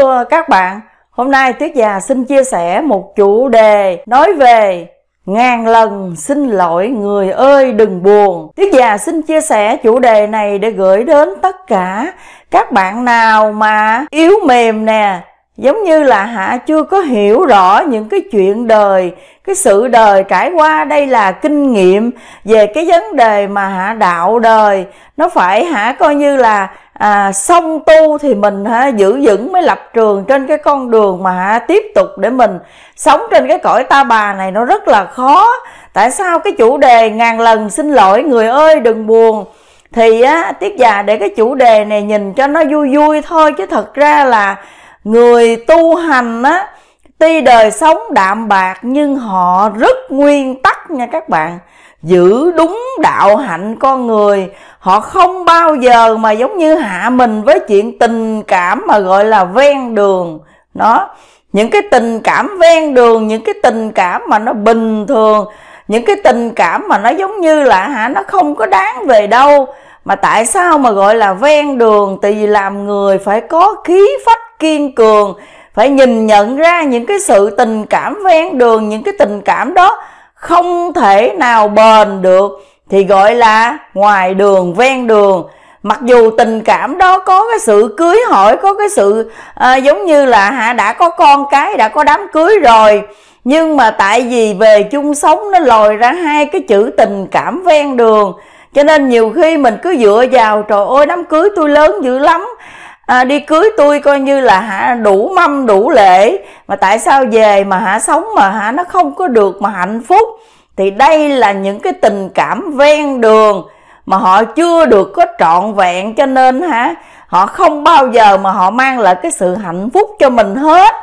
thưa các bạn, hôm nay Tuyết Già xin chia sẻ một chủ đề nói về Ngàn lần xin lỗi người ơi đừng buồn Tuyết già xin chia sẻ chủ đề này để gửi đến tất cả Các bạn nào mà yếu mềm nè Giống như là hả chưa có hiểu rõ những cái chuyện đời Cái sự đời trải qua đây là kinh nghiệm Về cái vấn đề mà hả đạo đời Nó phải hả coi như là à, xong tu thì mình ha, giữ vững mới lập trường trên cái con đường mà ha, tiếp tục để mình sống trên cái cõi ta bà này nó rất là khó tại sao cái chủ đề ngàn lần xin lỗi người ơi đừng buồn thì á, tiết già để cái chủ đề này nhìn cho nó vui vui thôi chứ thật ra là người tu hành á tuy đời sống đạm bạc nhưng họ rất nguyên tắc nha các bạn giữ đúng đạo hạnh con người họ không bao giờ mà giống như hạ mình với chuyện tình cảm mà gọi là ven đường nó những cái tình cảm ven đường những cái tình cảm mà nó bình thường những cái tình cảm mà nó giống như là hả nó không có đáng về đâu mà tại sao mà gọi là ven đường tại vì làm người phải có khí phách kiên cường phải nhìn nhận ra những cái sự tình cảm ven đường những cái tình cảm đó không thể nào bền được thì gọi là ngoài đường ven đường mặc dù tình cảm đó có cái sự cưới hỏi có cái sự à, giống như là hả đã có con cái đã có đám cưới rồi nhưng mà tại vì về chung sống nó lòi ra hai cái chữ tình cảm ven đường cho nên nhiều khi mình cứ dựa vào trời ơi đám cưới tôi lớn dữ lắm à, đi cưới tôi coi như là hả đủ mâm đủ lễ mà tại sao về mà hả sống mà hả nó không có được mà hạnh phúc thì đây là những cái tình cảm ven đường mà họ chưa được có trọn vẹn cho nên hả họ không bao giờ mà họ mang lại cái sự hạnh phúc cho mình hết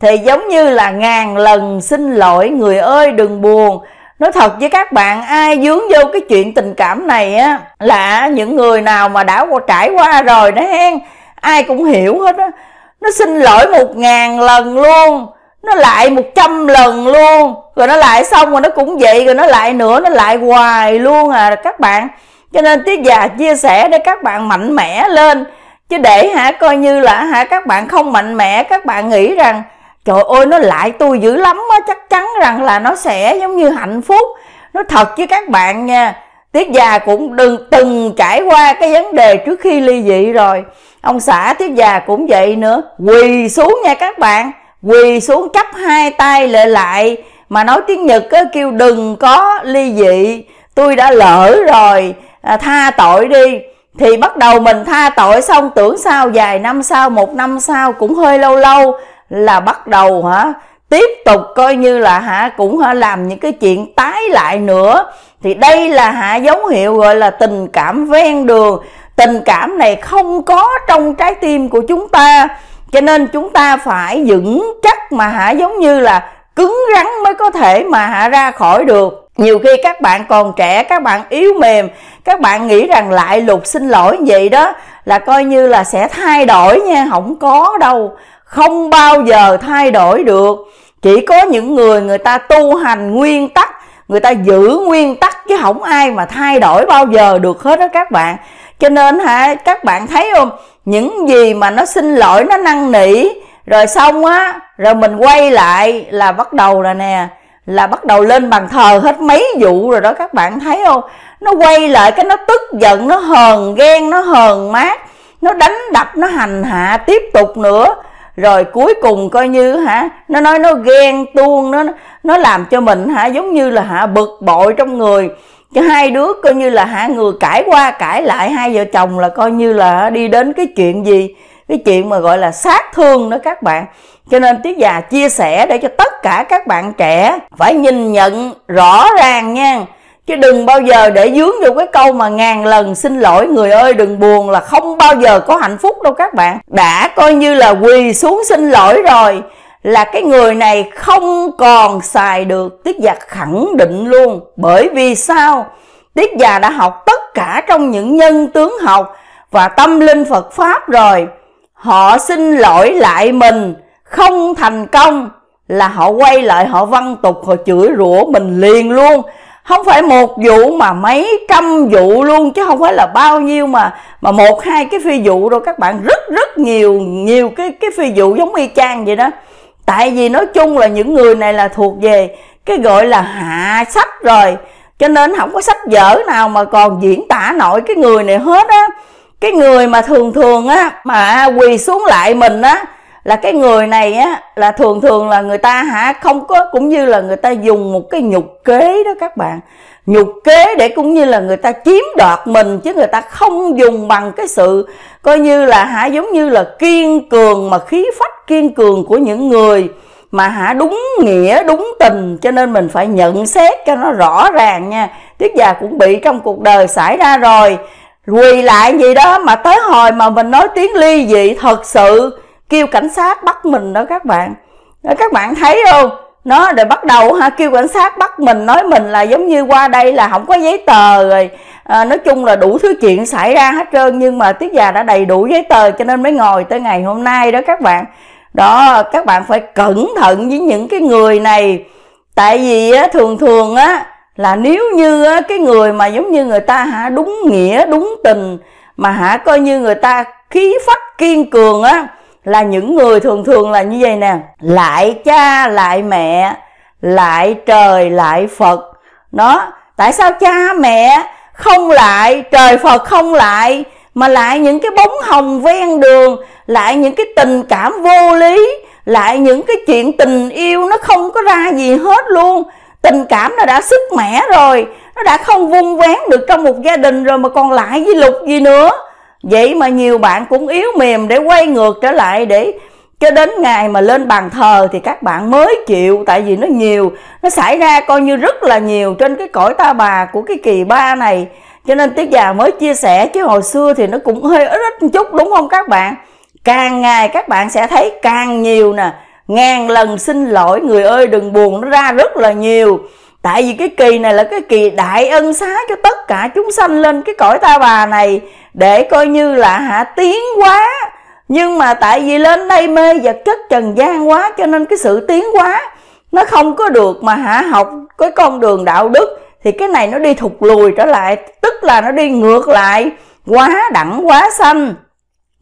thì giống như là ngàn lần xin lỗi người ơi đừng buồn nói thật với các bạn ai dướng vô cái chuyện tình cảm này á là những người nào mà đã trải qua rồi đó hen ai cũng hiểu hết á nó xin lỗi một ngàn lần luôn nó lại một trăm lần luôn rồi nó lại xong rồi nó cũng vậy rồi nó lại nữa nó lại hoài luôn à các bạn cho nên tiết già chia sẻ để các bạn mạnh mẽ lên chứ để hả coi như là hả các bạn không mạnh mẽ các bạn nghĩ rằng trời ơi nó lại tôi dữ lắm á chắc chắn rằng là nó sẽ giống như hạnh phúc nó thật với các bạn nha tiết già cũng đừng từng trải qua cái vấn đề trước khi ly dị rồi ông xã tiết già cũng vậy nữa quỳ xuống nha các bạn quỳ xuống chắp hai tay lệ lại mà nói tiếng nhật á, kêu đừng có ly dị tôi đã lỡ rồi à, tha tội đi thì bắt đầu mình tha tội xong tưởng sao vài năm sau một năm sau cũng hơi lâu lâu là bắt đầu hả tiếp tục coi như là hả cũng hả làm những cái chuyện tái lại nữa thì đây là hạ dấu hiệu gọi là tình cảm ven đường tình cảm này không có trong trái tim của chúng ta cho nên chúng ta phải vững chắc mà hả giống như là cứng rắn mới có thể mà hạ ra khỏi được nhiều khi các bạn còn trẻ các bạn yếu mềm các bạn nghĩ rằng lại lục xin lỗi vậy đó là coi như là sẽ thay đổi nha không có đâu không bao giờ thay đổi được chỉ có những người người ta tu hành nguyên tắc người ta giữ nguyên tắc chứ không ai mà thay đổi bao giờ được hết đó các bạn cho nên hả các bạn thấy không những gì mà nó xin lỗi nó năn nỉ rồi xong á rồi mình quay lại là bắt đầu là nè là bắt đầu lên bàn thờ hết mấy vụ rồi đó các bạn thấy không nó quay lại cái nó tức giận nó hờn ghen nó hờn mát nó đánh đập nó hành hạ tiếp tục nữa rồi cuối cùng coi như hả nó nói nó ghen tuông nó nó làm cho mình hả giống như là hả bực bội trong người cho hai đứa coi như là hạ người cãi qua cãi lại hai vợ chồng là coi như là đi đến cái chuyện gì cái chuyện mà gọi là sát thương đó các bạn cho nên tiết già chia sẻ để cho tất cả các bạn trẻ phải nhìn nhận rõ ràng nha chứ đừng bao giờ để dướng vô cái câu mà ngàn lần xin lỗi người ơi đừng buồn là không bao giờ có hạnh phúc đâu các bạn đã coi như là quỳ xuống xin lỗi rồi là cái người này không còn xài được tiết giả khẳng định luôn bởi vì sao tiết giả đã học tất cả trong những nhân tướng học và tâm linh phật pháp rồi họ xin lỗi lại mình không thành công là họ quay lại họ văn tục họ chửi rủa mình liền luôn không phải một vụ mà mấy trăm vụ luôn chứ không phải là bao nhiêu mà mà một hai cái phi vụ rồi các bạn rất rất nhiều nhiều cái cái phi vụ giống y chang vậy đó tại vì nói chung là những người này là thuộc về cái gọi là hạ sách rồi cho nên không có sách vở nào mà còn diễn tả nổi cái người này hết á cái người mà thường thường á mà quỳ xuống lại mình á là cái người này á là thường thường là người ta hả không có cũng như là người ta dùng một cái nhục kế đó các bạn nhục kế để cũng như là người ta chiếm đoạt mình chứ người ta không dùng bằng cái sự coi như là hả giống như là kiên cường mà khí phách kiên cường của những người mà hả đúng nghĩa đúng tình cho nên mình phải nhận xét cho nó rõ ràng nha tiết già cũng bị trong cuộc đời xảy ra rồi quỳ lại gì đó mà tới hồi mà mình nói tiếng ly dị thật sự kêu cảnh sát bắt mình đó các bạn đó, các bạn thấy không nó để bắt đầu ha kêu cảnh sát bắt mình nói mình là giống như qua đây là không có giấy tờ rồi à, nói chung là đủ thứ chuyện xảy ra hết trơn nhưng mà tiết già đã đầy đủ giấy tờ cho nên mới ngồi tới ngày hôm nay đó các bạn đó các bạn phải cẩn thận với những cái người này tại vì á, thường thường á là nếu như á, cái người mà giống như người ta hả đúng nghĩa đúng tình mà hả coi như người ta khí phách kiên cường á là những người thường thường là như vậy nè lại cha lại mẹ lại trời lại phật đó tại sao cha mẹ không lại trời phật không lại mà lại những cái bóng hồng ven đường lại những cái tình cảm vô lý lại những cái chuyện tình yêu nó không có ra gì hết luôn tình cảm nó đã sức mẻ rồi nó đã không vung vén được trong một gia đình rồi mà còn lại với lục gì nữa vậy mà nhiều bạn cũng yếu mềm để quay ngược trở lại để cho đến ngày mà lên bàn thờ thì các bạn mới chịu tại vì nó nhiều nó xảy ra coi như rất là nhiều trên cái cõi ta bà của cái kỳ ba này cho nên tiết già mới chia sẻ chứ hồi xưa thì nó cũng hơi ít ít chút đúng không các bạn càng ngày các bạn sẽ thấy càng nhiều nè ngàn lần xin lỗi người ơi đừng buồn nó ra rất là nhiều tại vì cái kỳ này là cái kỳ đại ân xá cho tất cả chúng sanh lên cái cõi ta bà này để coi như là hạ tiến quá nhưng mà tại vì lên đây mê vật chất trần gian quá cho nên cái sự tiến quá nó không có được mà hạ học cái con đường đạo đức thì cái này nó đi thụt lùi trở lại tức là nó đi ngược lại quá đẳng quá xanh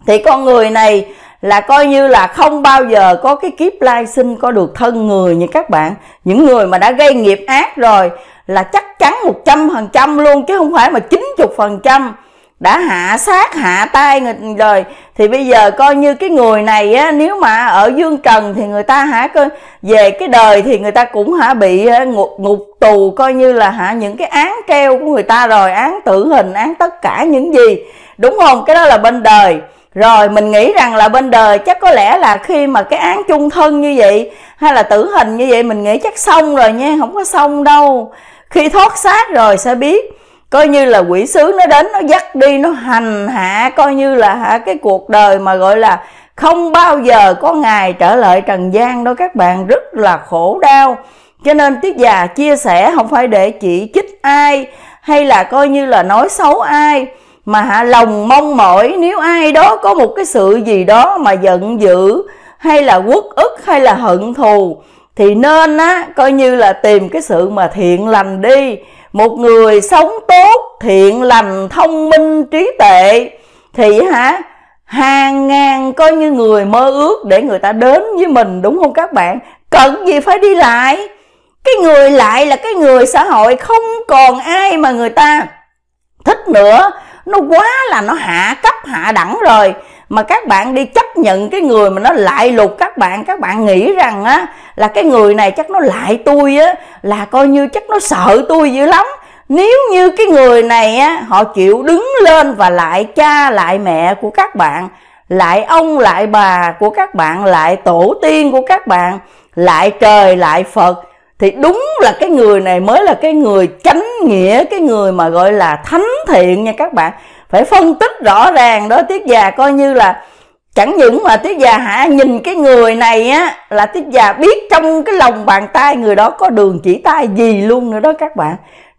thì con người này là coi như là không bao giờ có cái kiếp lai sinh có được thân người như các bạn những người mà đã gây nghiệp ác rồi là chắc chắn một trăm phần trăm luôn chứ không phải mà chín phần trăm đã hạ sát hạ tay rồi thì bây giờ coi như cái người này á, nếu mà ở dương trần thì người ta hả coi về cái đời thì người ta cũng hả bị ngục ngục tù coi như là hả những cái án treo của người ta rồi án tử hình án tất cả những gì đúng không cái đó là bên đời rồi mình nghĩ rằng là bên đời chắc có lẽ là khi mà cái án chung thân như vậy hay là tử hình như vậy mình nghĩ chắc xong rồi nha không có xong đâu khi thoát xác rồi sẽ biết coi như là quỷ sứ nó đến nó dắt đi nó hành hạ coi như là hả cái cuộc đời mà gọi là không bao giờ có ngày trở lại trần gian đâu các bạn rất là khổ đau cho nên tiết già chia sẻ không phải để chỉ trích ai hay là coi như là nói xấu ai mà hạ lòng mong mỏi nếu ai đó có một cái sự gì đó mà giận dữ hay là uất ức hay là hận thù thì nên á coi như là tìm cái sự mà thiện lành đi một người sống tốt thiện lành thông minh trí tệ thì hả hàng ngàn coi như người mơ ước để người ta đến với mình đúng không các bạn cần gì phải đi lại cái người lại là cái người xã hội không còn ai mà người ta thích nữa nó quá là nó hạ cấp hạ đẳng rồi mà các bạn đi chấp nhận cái người mà nó lại lục các bạn các bạn nghĩ rằng á là cái người này chắc nó lại tôi á là coi như chắc nó sợ tôi dữ lắm nếu như cái người này á họ chịu đứng lên và lại cha lại mẹ của các bạn lại ông lại bà của các bạn lại tổ tiên của các bạn lại trời lại phật thì đúng là cái người này mới là cái người chánh nghĩa cái người mà gọi là thánh thiện nha các bạn phải phân tích rõ ràng đó tiết già coi như là chẳng những mà tiết già hả nhìn cái người này á là tiết già biết trong cái lòng bàn tay người đó có đường chỉ tay gì luôn nữa đó các bạn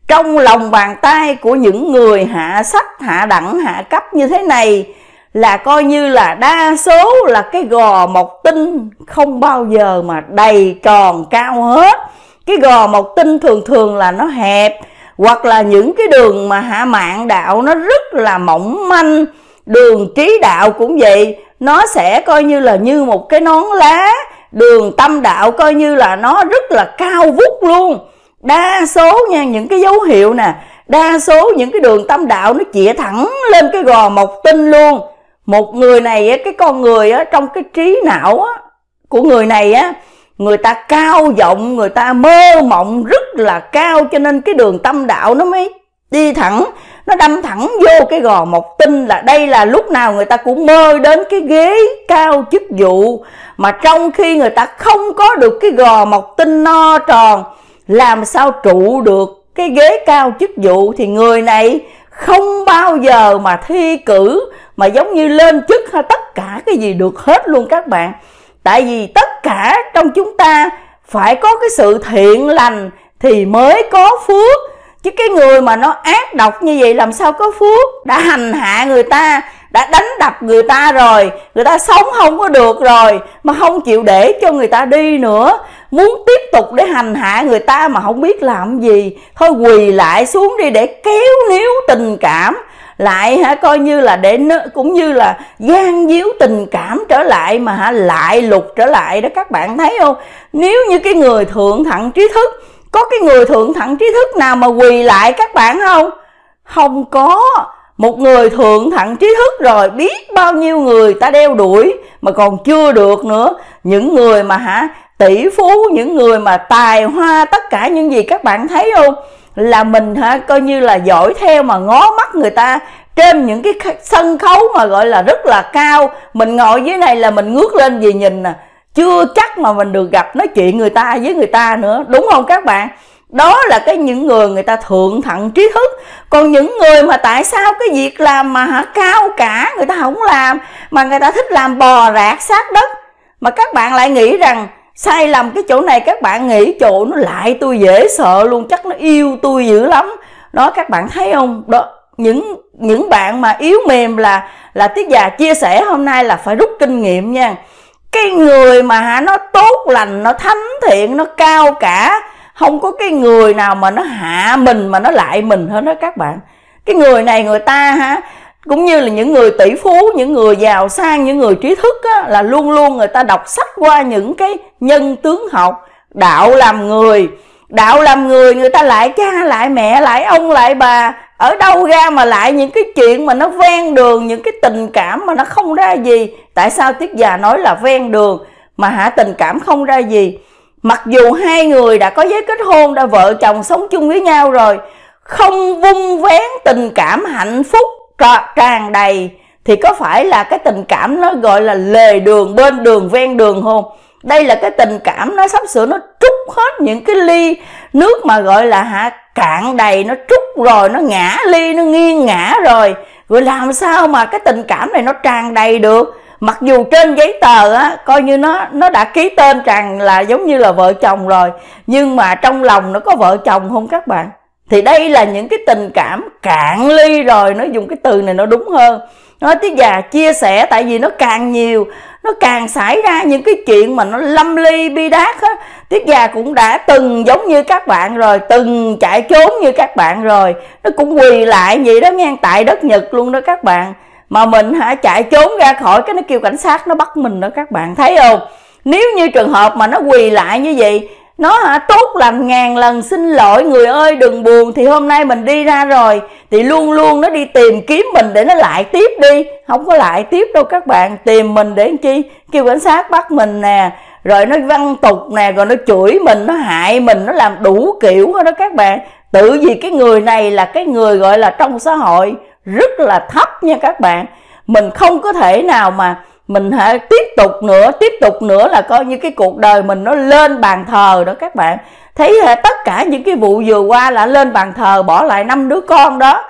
trong lòng bàn tay của những người hạ sách hạ đẳng hạ cấp như thế này là coi như là đa số là cái gò mộc tinh không bao giờ mà đầy tròn cao hết cái gò mộc tinh thường thường là nó hẹp hoặc là những cái đường mà hạ mạng đạo nó rất là mỏng manh đường trí đạo cũng vậy nó sẽ coi như là như một cái nón lá đường tâm đạo coi như là nó rất là cao vút luôn đa số nha những cái dấu hiệu nè đa số những cái đường tâm đạo nó chĩa thẳng lên cái gò mộc tinh luôn một người này cái con người trong cái trí não của người này á người ta cao vọng người ta mơ mộng rất là cao cho nên cái đường tâm đạo nó mới đi thẳng nó đâm thẳng vô cái gò một tinh là đây là lúc nào người ta cũng mơ đến cái ghế cao chức vụ mà trong khi người ta không có được cái gò một tinh no tròn làm sao trụ được cái ghế cao chức vụ thì người này không bao giờ mà thi cử mà giống như lên chức hay tất cả cái gì được hết luôn các bạn tại vì tất cả trong chúng ta phải có cái sự thiện lành thì mới có phước chứ cái người mà nó ác độc như vậy làm sao có phước đã hành hạ người ta đã đánh đập người ta rồi người ta sống không có được rồi mà không chịu để cho người ta đi nữa muốn tiếp tục để hành hạ người ta mà không biết làm gì thôi quỳ lại xuống đi để kéo níu tình cảm lại hả coi như là để nó cũng như là gian díu tình cảm trở lại mà hả lại lục trở lại đó các bạn thấy không nếu như cái người thượng thặng trí thức có cái người thượng thặng trí thức nào mà quỳ lại các bạn không không có một người thượng thặng trí thức rồi biết bao nhiêu người ta đeo đuổi mà còn chưa được nữa những người mà hả tỷ phú những người mà tài hoa tất cả những gì các bạn thấy không là mình ha coi như là giỏi theo mà ngó mắt người ta trên những cái sân khấu mà gọi là rất là cao mình ngồi dưới này là mình ngước lên vì nhìn nè chưa chắc mà mình được gặp nói chuyện người ta với người ta nữa đúng không các bạn đó là cái những người người ta thượng thặng trí thức còn những người mà tại sao cái việc làm mà cao cả người ta không làm mà người ta thích làm bò rạc sát đất mà các bạn lại nghĩ rằng sai lầm cái chỗ này các bạn nghĩ chỗ nó lại tôi dễ sợ luôn chắc nó yêu tôi dữ lắm đó các bạn thấy không đó những những bạn mà yếu mềm là là tiết già chia sẻ hôm nay là phải rút kinh nghiệm nha cái người mà nó tốt lành nó thánh thiện nó cao cả không có cái người nào mà nó hạ mình mà nó lại mình hết đó các bạn cái người này người ta ha cũng như là những người tỷ phú những người giàu sang những người trí thức á, là luôn luôn người ta đọc sách qua những cái nhân tướng học đạo làm người đạo làm người người ta lại cha lại mẹ lại ông lại bà ở đâu ra mà lại những cái chuyện mà nó ven đường những cái tình cảm mà nó không ra gì tại sao tiết già nói là ven đường mà hả tình cảm không ra gì mặc dù hai người đã có giấy kết hôn đã vợ chồng sống chung với nhau rồi không vung vén tình cảm hạnh phúc tràn đầy thì có phải là cái tình cảm nó gọi là lề đường bên đường ven đường không đây là cái tình cảm nó sắp sửa nó trút hết những cái ly nước mà gọi là hạ cạn đầy nó trút rồi nó ngã ly nó nghiêng ngã rồi rồi làm sao mà cái tình cảm này nó tràn đầy được mặc dù trên giấy tờ á coi như nó nó đã ký tên tràn là giống như là vợ chồng rồi nhưng mà trong lòng nó có vợ chồng không các bạn thì đây là những cái tình cảm cạn ly rồi nó dùng cái từ này nó đúng hơn nó tiếng già chia sẻ tại vì nó càng nhiều nó càng xảy ra những cái chuyện mà nó lâm ly bi đát hết tiết già cũng đã từng giống như các bạn rồi từng chạy trốn như các bạn rồi nó cũng quỳ lại vậy đó ngang tại đất nhật luôn đó các bạn mà mình hả chạy trốn ra khỏi cái nó kêu cảnh sát nó bắt mình đó các bạn thấy không nếu như trường hợp mà nó quỳ lại như vậy nó hả tốt làm ngàn lần xin lỗi người ơi đừng buồn thì hôm nay mình đi ra rồi thì luôn luôn nó đi tìm kiếm mình để nó lại tiếp đi không có lại tiếp đâu các bạn tìm mình để làm chi kêu cảnh sát bắt mình nè rồi nó văn tục nè rồi nó chửi mình nó hại mình nó làm đủ kiểu đó các bạn tự vì cái người này là cái người gọi là trong xã hội rất là thấp nha các bạn mình không có thể nào mà mình hãy tiếp tục nữa tiếp tục nữa là coi như cái cuộc đời mình nó lên bàn thờ đó các bạn thấy hả tất cả những cái vụ vừa qua là lên bàn thờ bỏ lại năm đứa con đó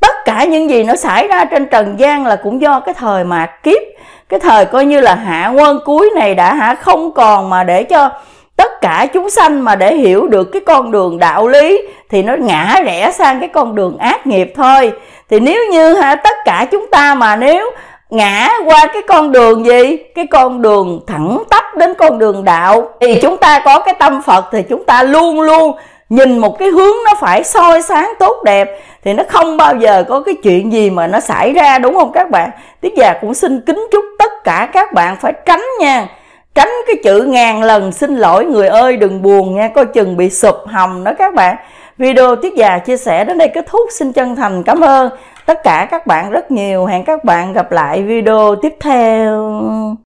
tất cả những gì nó xảy ra trên trần gian là cũng do cái thời mà kiếp cái thời coi như là hạ quân cuối này đã hả không còn mà để cho tất cả chúng sanh mà để hiểu được cái con đường đạo lý thì nó ngã rẽ sang cái con đường ác nghiệp thôi thì nếu như ha tất cả chúng ta mà nếu ngã qua cái con đường gì cái con đường thẳng tắp đến con đường đạo thì chúng ta có cái tâm phật thì chúng ta luôn luôn nhìn một cái hướng nó phải soi sáng tốt đẹp thì nó không bao giờ có cái chuyện gì mà nó xảy ra đúng không các bạn tiết già cũng xin kính chúc tất cả các bạn phải tránh nha tránh cái chữ ngàn lần xin lỗi người ơi đừng buồn nha coi chừng bị sụp hầm đó các bạn video tiết già chia sẻ đến đây kết thúc xin chân thành cảm ơn tất cả các bạn rất nhiều hẹn các bạn gặp lại video tiếp theo